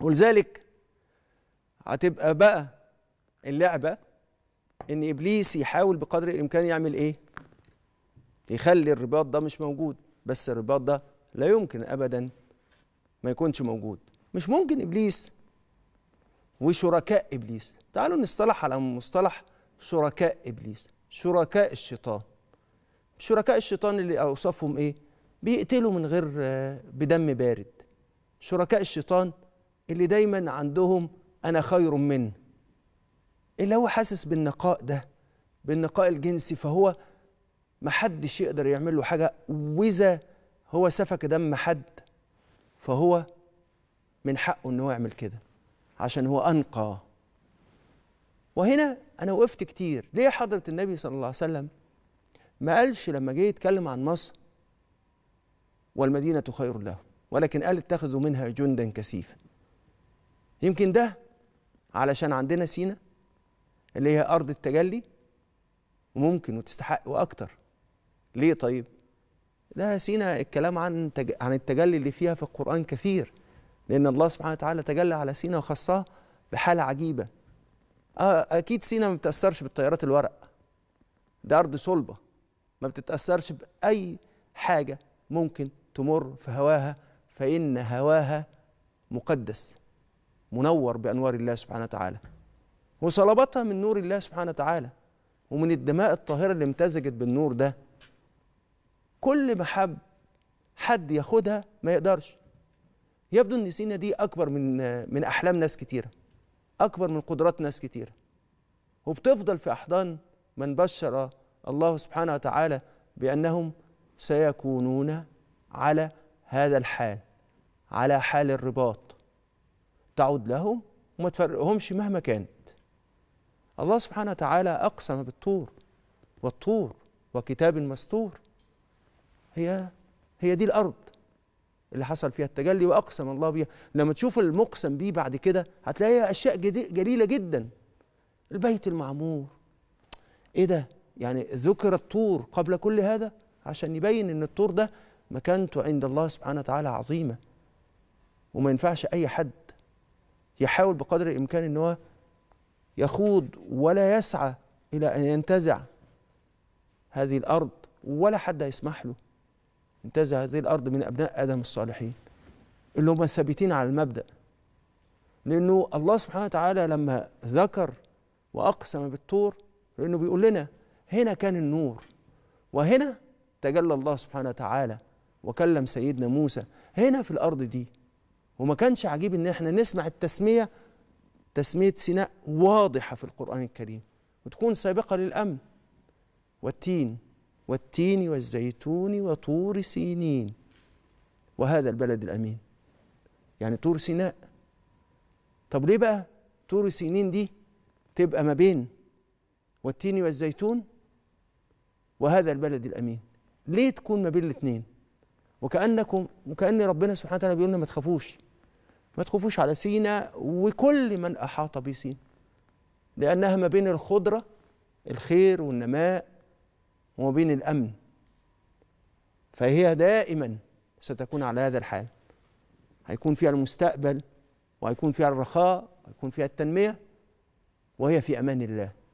ولذلك هتبقى بقى اللعبة إن إبليس يحاول بقدر الإمكان يعمل إيه؟ يخلي الرباط ده مش موجود بس الرباط ده لا يمكن أبدا ما يكونش موجود مش ممكن إبليس وشركاء إبليس تعالوا نصطلح على مصطلح شركاء إبليس شركاء الشيطان شركاء الشيطان اللي أوصفهم إيه؟ بيقتلوا من غير آه، بدم بارد شركاء الشيطان اللي دايما عندهم انا خير منه اللي هو حاسس بالنقاء ده بالنقاء الجنسي فهو محدش يقدر يعمل له حاجه واذا هو سفك دم حد فهو من حقه ان هو يعمل كده عشان هو انقى وهنا انا وقفت كتير ليه حضره النبي صلى الله عليه وسلم ما قالش لما جه يتكلم عن مصر والمدينه خير له ولكن قال اتخذوا منها جندا كثيفا يمكن ده علشان عندنا سينا اللي هي أرض التجلي وممكن وتستحق وأكتر ليه طيب؟ ده سينا الكلام عن عن التجلي اللي فيها في القرآن كثير لأن الله سبحانه وتعالى تجلى على سينا وخصها بحالة عجيبة آه، أكيد سينا ما بتأثرش بالطيارات الورق ده أرض صلبة ما بتتأثرش بأي حاجة ممكن تمر في هواها فإن هواها مقدس منور بأنوار الله سبحانه وتعالى وصلبتها من نور الله سبحانه وتعالى ومن الدماء الطاهرة اللي امتزجت بالنور ده كل ما حب حد ياخدها ما يقدرش يبدو ان سينا دي اكبر من من احلام ناس كتيره اكبر من قدرات ناس كتيره وبتفضل في احضان من بشر الله سبحانه وتعالى بانهم سيكونون على هذا الحال على حال الرباط تعود لهم وما تفرقهمش مهما كانت الله سبحانه وتعالى أقسم بالطور والطور وكتاب مستور هي هي دي الأرض اللي حصل فيها التجلي وأقسم الله بيها لما تشوف المقسم بيه بعد كده هتلاقيها أشياء جليلة جدا البيت المعمور إيه ده يعني ذكر الطور قبل كل هذا عشان يبين ان الطور ده مكانته عند الله سبحانه وتعالى عظيمه وما ينفعش اي حد يحاول بقدر الامكان ان هو يخوض ولا يسعى الى ان ينتزع هذه الارض ولا حد هيسمح له ينتزع هذه الارض من ابناء ادم الصالحين اللي هم ثابتين على المبدا لانه الله سبحانه وتعالى لما ذكر واقسم بالطور لانه بيقول لنا هنا كان النور وهنا تجلى الله سبحانه وتعالى وكلم سيدنا موسى هنا في الارض دي وما كانش عجيب ان احنا نسمع التسميه تسميه سيناء واضحه في القران الكريم وتكون سابقه للامن والتين والتين والزيتون وطور سينين وهذا البلد الامين يعني طور سيناء طب ليه بقى طور سينين دي تبقى ما بين والتين والزيتون وهذا البلد الامين ليه تكون ما بين الاثنين وكانكم وكان ربنا سبحانه وتعالى بيقول لنا ما تخافوش ما تخافوش على سينا وكل من أحاط بسينا لأنها ما بين الخضرة الخير والنماء وما بين الأمن فهي دائما ستكون على هذا الحال هيكون فيها المستقبل وهيكون فيها الرخاء وهيكون فيها التنمية وهي في أمان الله